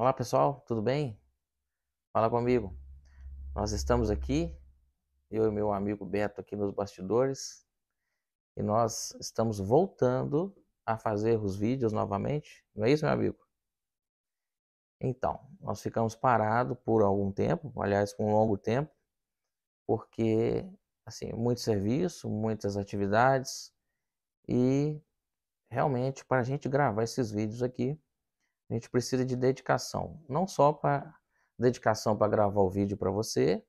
Olá pessoal, tudo bem? Fala comigo. Nós estamos aqui, eu e meu amigo Beto aqui nos bastidores, e nós estamos voltando a fazer os vídeos novamente, não é isso, meu amigo? Então, nós ficamos parados por algum tempo, aliás, por um longo tempo, porque, assim, muito serviço, muitas atividades, e realmente para a gente gravar esses vídeos aqui a gente precisa de dedicação, não só para dedicação para gravar o vídeo para você,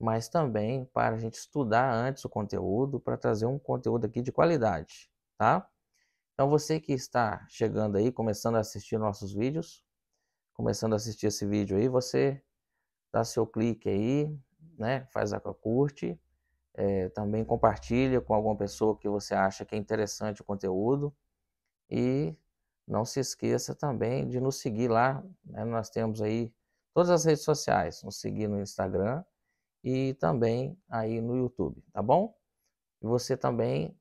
mas também para a gente estudar antes o conteúdo, para trazer um conteúdo aqui de qualidade, tá? Então você que está chegando aí, começando a assistir nossos vídeos, começando a assistir esse vídeo aí, você dá seu clique aí, né? Faz a curte, é, também compartilha com alguma pessoa que você acha que é interessante o conteúdo e não se esqueça também de nos seguir lá. Né? Nós temos aí todas as redes sociais. Nos seguir no Instagram e também aí no YouTube, tá bom? E você também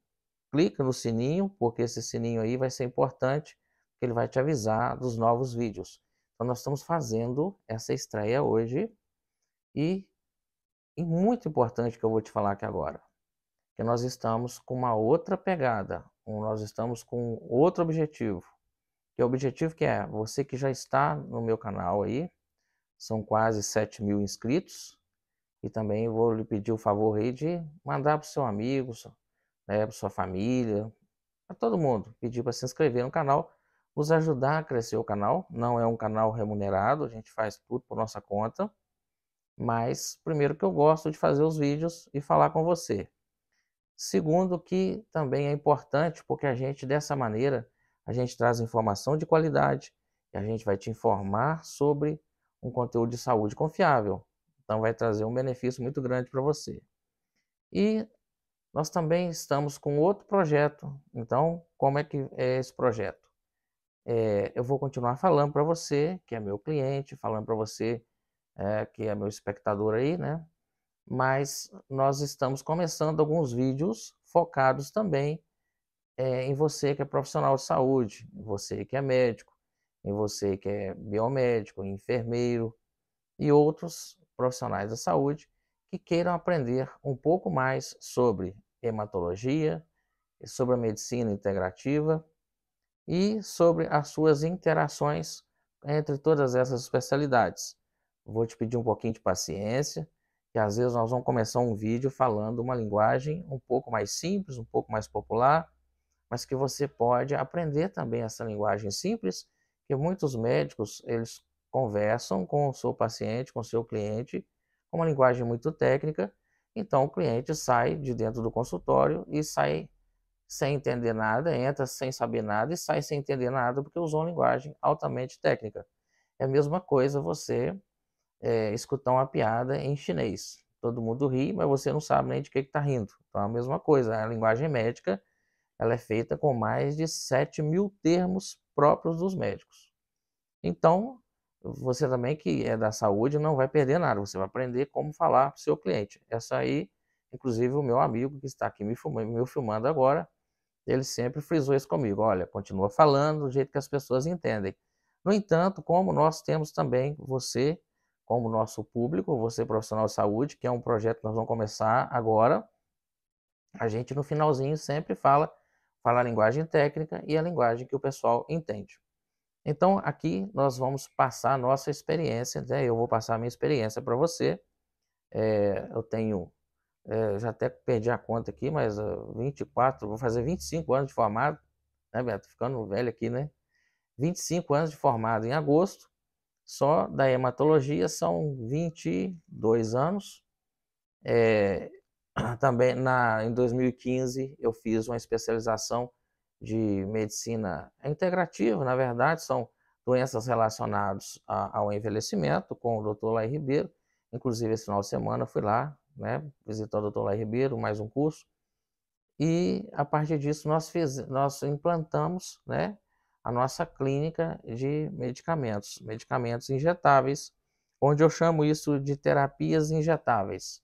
clica no sininho, porque esse sininho aí vai ser importante, porque ele vai te avisar dos novos vídeos. Então nós estamos fazendo essa estreia hoje e, e muito importante que eu vou te falar aqui agora, que nós estamos com uma outra pegada, nós estamos com outro objetivo o objetivo que é você que já está no meu canal aí, são quase 7 mil inscritos. E também vou lhe pedir o favor aí de mandar para o seu amigo, né, para sua família, para todo mundo, pedir para se inscrever no canal, nos ajudar a crescer o canal. Não é um canal remunerado, a gente faz tudo por nossa conta. Mas, primeiro, que eu gosto de fazer os vídeos e falar com você. Segundo, que também é importante, porque a gente dessa maneira a gente traz informação de qualidade e a gente vai te informar sobre um conteúdo de saúde confiável. Então vai trazer um benefício muito grande para você. E nós também estamos com outro projeto. Então, como é que é esse projeto? É, eu vou continuar falando para você, que é meu cliente, falando para você, é, que é meu espectador aí, né? Mas nós estamos começando alguns vídeos focados também é, em você que é profissional de saúde, em você que é médico, em você que é biomédico, enfermeiro e outros profissionais da saúde que queiram aprender um pouco mais sobre hematologia, sobre a medicina integrativa e sobre as suas interações entre todas essas especialidades. Vou te pedir um pouquinho de paciência, que às vezes nós vamos começar um vídeo falando uma linguagem um pouco mais simples, um pouco mais popular, mas que você pode aprender também essa linguagem simples, que muitos médicos eles conversam com o seu paciente, com o seu cliente, com uma linguagem muito técnica. Então o cliente sai de dentro do consultório e sai sem entender nada, entra sem saber nada e sai sem entender nada porque usou uma linguagem altamente técnica. É a mesma coisa você é, escutar uma piada em chinês. Todo mundo ri, mas você não sabe nem de que está rindo. Então é a mesma coisa, é a linguagem médica ela é feita com mais de 7 mil termos próprios dos médicos. Então, você também que é da saúde não vai perder nada, você vai aprender como falar para o seu cliente. Essa aí, inclusive o meu amigo que está aqui me filmando agora, ele sempre frisou isso comigo. Olha, continua falando do jeito que as pessoas entendem. No entanto, como nós temos também você, como nosso público, você profissional de saúde, que é um projeto que nós vamos começar agora, a gente no finalzinho sempre fala falar a linguagem técnica e a linguagem que o pessoal entende. Então, aqui nós vamos passar a nossa experiência, né? eu vou passar a minha experiência para você. É, eu tenho, é, já até perdi a conta aqui, mas 24, ah, vou fazer 25 anos de formado, né, Beto? Ficando velho aqui, né? 25 anos de formado em agosto, só da hematologia são 22 anos. É, também na, em 2015 eu fiz uma especialização de medicina integrativa, na verdade, são doenças relacionadas a, ao envelhecimento, com o Dr. Lai Ribeiro. Inclusive, esse final de semana fui lá, né, visitar o Dr. Lai Ribeiro, mais um curso. E a partir disso, nós, fiz, nós implantamos né, a nossa clínica de medicamentos, medicamentos injetáveis, onde eu chamo isso de terapias injetáveis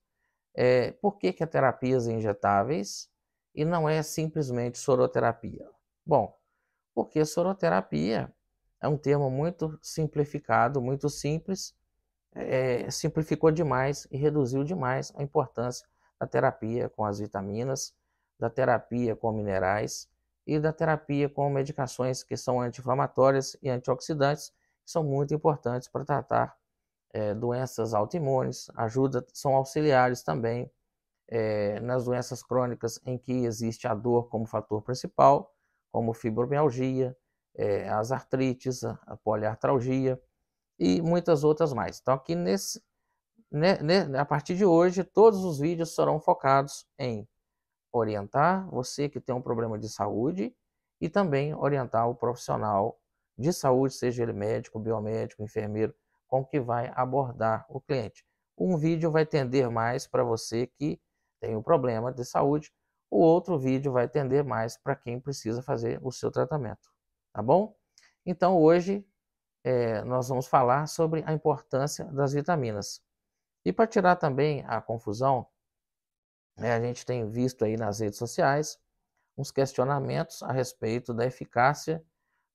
é, por que, que a terapias é injetáveis e não é simplesmente soroterapia? Bom, porque soroterapia é um termo muito simplificado, muito simples, é, simplificou demais e reduziu demais a importância da terapia com as vitaminas, da terapia com minerais e da terapia com medicações que são anti-inflamatórias e antioxidantes, que são muito importantes para tratar é, doenças autoimunes, ajuda, são auxiliares também é, nas doenças crônicas em que existe a dor como fator principal, como fibromialgia, é, as artrites, a poliartralgia e muitas outras mais. Então, aqui nesse, né, né, a partir de hoje, todos os vídeos serão focados em orientar você que tem um problema de saúde e também orientar o profissional de saúde, seja ele médico, biomédico, enfermeiro, com que vai abordar o cliente. Um vídeo vai tender mais para você que tem um problema de saúde, o outro vídeo vai tender mais para quem precisa fazer o seu tratamento, tá bom? Então hoje é, nós vamos falar sobre a importância das vitaminas. E para tirar também a confusão, né, a gente tem visto aí nas redes sociais uns questionamentos a respeito da eficácia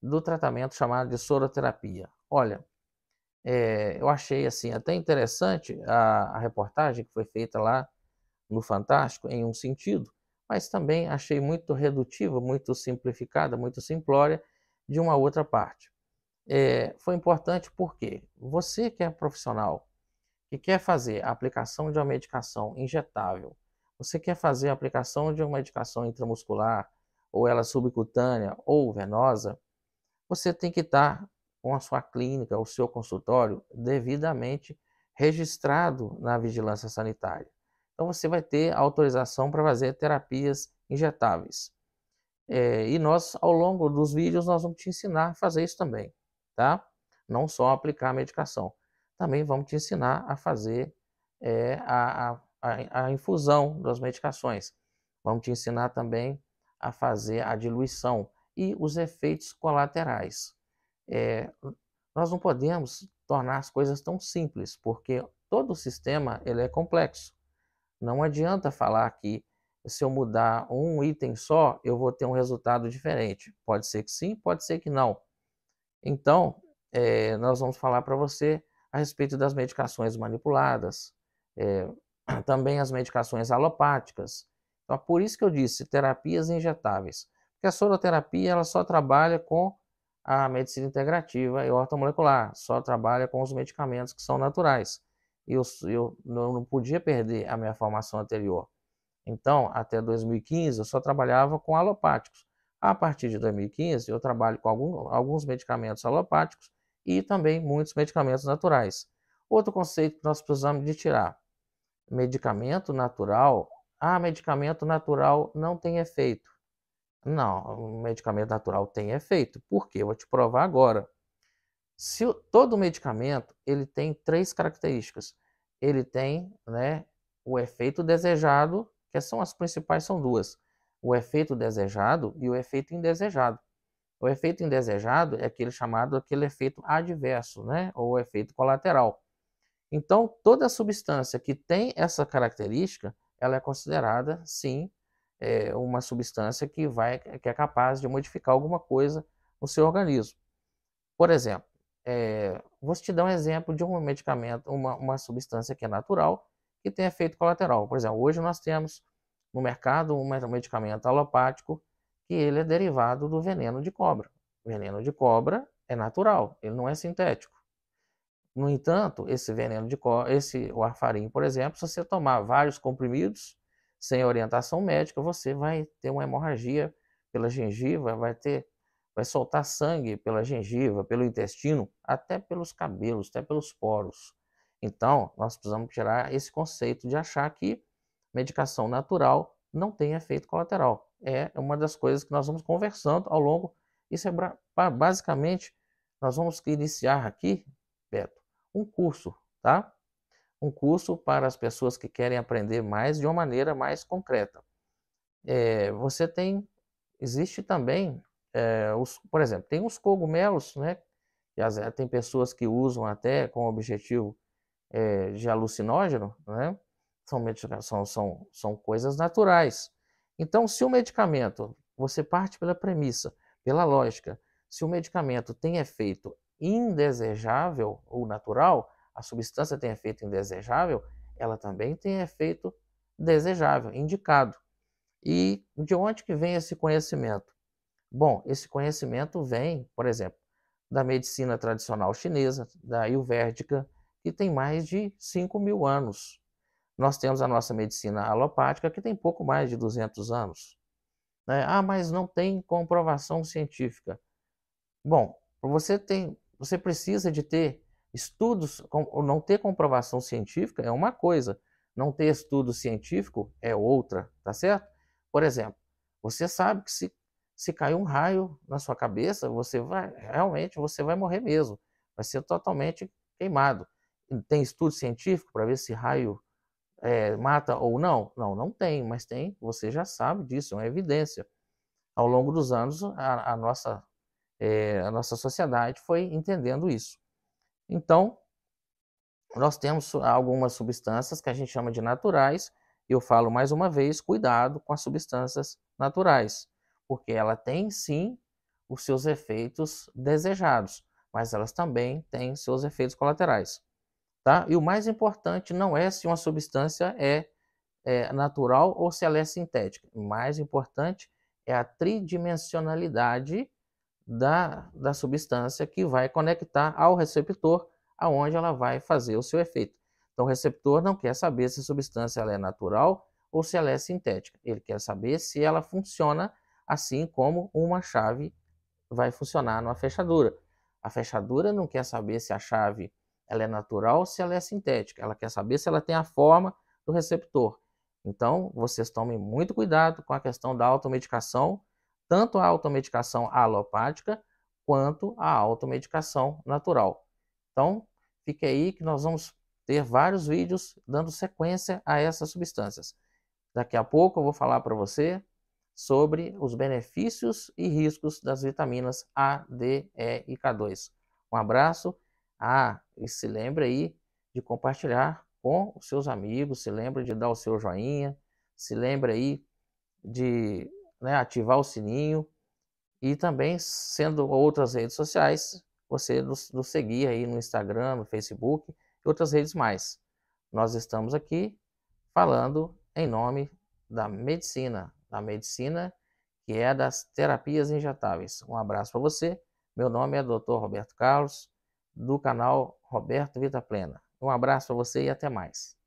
do tratamento chamado de soroterapia. Olha, é, eu achei assim até interessante a, a reportagem que foi feita lá no Fantástico, em um sentido, mas também achei muito redutiva, muito simplificada, muito simplória de uma outra parte. É, foi importante porque você que é profissional que quer fazer a aplicação de uma medicação injetável, você quer fazer a aplicação de uma medicação intramuscular, ou ela subcutânea ou venosa, você tem que estar com a sua clínica, o seu consultório devidamente registrado na vigilância sanitária. Então você vai ter autorização para fazer terapias injetáveis. É, e nós, ao longo dos vídeos, nós vamos te ensinar a fazer isso também, tá? Não só aplicar a medicação, também vamos te ensinar a fazer é, a, a, a infusão das medicações. Vamos te ensinar também a fazer a diluição e os efeitos colaterais é, nós não podemos tornar as coisas tão simples, porque todo o sistema ele é complexo. Não adianta falar que se eu mudar um item só, eu vou ter um resultado diferente. Pode ser que sim, pode ser que não. Então, é, nós vamos falar para você a respeito das medicações manipuladas, é, também as medicações alopáticas. Então, é por isso que eu disse terapias injetáveis. Porque a soroterapia ela só trabalha com a medicina integrativa e ortomolecular, só trabalha com os medicamentos que são naturais. E eu, eu não podia perder a minha formação anterior. Então, até 2015, eu só trabalhava com alopáticos. A partir de 2015, eu trabalho com algum, alguns medicamentos alopáticos e também muitos medicamentos naturais. Outro conceito que nós precisamos de tirar: medicamento natural. Ah, medicamento natural não tem efeito. Não, o medicamento natural tem efeito. Por quê? Eu vou te provar agora. Se todo medicamento ele tem três características. Ele tem, né, o efeito desejado, que são as principais são duas: o efeito desejado e o efeito indesejado. O efeito indesejado é aquele chamado aquele efeito adverso, né, ou efeito colateral. Então, toda substância que tem essa característica, ela é considerada, sim, é, uma substância que, vai, que é capaz de modificar alguma coisa no seu organismo. Por exemplo, é, vou te dar um exemplo de um medicamento, uma, uma substância que é natural, que tem efeito colateral. Por exemplo, hoje nós temos no mercado um medicamento alopático que ele é derivado do veneno de cobra. O veneno de cobra é natural, ele não é sintético. No entanto, esse veneno de cobra, esse o por exemplo, se você tomar vários comprimidos, sem orientação médica, você vai ter uma hemorragia pela gengiva, vai ter vai soltar sangue pela gengiva, pelo intestino, até pelos cabelos, até pelos poros. Então, nós precisamos tirar esse conceito de achar que medicação natural não tem efeito colateral. É uma das coisas que nós vamos conversando ao longo. Isso é basicamente, nós vamos iniciar aqui, Beto, um curso, tá? um curso para as pessoas que querem aprender mais de uma maneira mais concreta. É, você tem, existe também, é, os, por exemplo, tem os cogumelos, né? Que tem pessoas que usam até com o objetivo é, de alucinógeno, né? São, são, são, são coisas naturais. Então, se o medicamento, você parte pela premissa, pela lógica, se o medicamento tem efeito indesejável ou natural, a substância tem efeito indesejável, ela também tem efeito desejável, indicado. E de onde que vem esse conhecimento? Bom, esse conhecimento vem, por exemplo, da medicina tradicional chinesa, da Ayurvédica, que tem mais de 5 mil anos. Nós temos a nossa medicina alopática, que tem pouco mais de 200 anos. Né? Ah, mas não tem comprovação científica. Bom, você, tem, você precisa de ter Estudos, não ter comprovação científica é uma coisa, não ter estudo científico é outra, tá certo? Por exemplo, você sabe que se, se cair um raio na sua cabeça, você vai, realmente, você vai morrer mesmo, vai ser totalmente queimado. Tem estudo científico para ver se raio é, mata ou não? Não, não tem, mas tem, você já sabe disso, é uma evidência. Ao longo dos anos, a, a nossa, é, a nossa sociedade foi entendendo isso. Então, nós temos algumas substâncias que a gente chama de naturais. Eu falo mais uma vez, cuidado com as substâncias naturais, porque ela tem sim os seus efeitos desejados, mas elas também têm seus efeitos colaterais, tá? E o mais importante não é se uma substância é, é natural ou se ela é sintética. O mais importante é a tridimensionalidade da, da substância que vai conectar ao receptor, aonde ela vai fazer o seu efeito. Então, o receptor não quer saber se a substância é natural ou se ela é sintética. Ele quer saber se ela funciona assim como uma chave vai funcionar numa fechadura. A fechadura não quer saber se a chave ela é natural ou se ela é sintética. Ela quer saber se ela tem a forma do receptor. Então, vocês tomem muito cuidado com a questão da automedicação tanto a automedicação alopática quanto a automedicação natural. Então, fique aí que nós vamos ter vários vídeos dando sequência a essas substâncias. Daqui a pouco eu vou falar para você sobre os benefícios e riscos das vitaminas A, D, E e K2. Um abraço. Ah, e se lembre aí de compartilhar com os seus amigos, se lembre de dar o seu joinha, se lembre aí de né, ativar o sininho e também sendo outras redes sociais, você nos, nos seguir aí no Instagram, no Facebook e outras redes mais. Nós estamos aqui falando em nome da medicina, da medicina que é das terapias injetáveis. Um abraço para você. Meu nome é Dr. Roberto Carlos, do canal Roberto Vita Plena. Um abraço para você e até mais.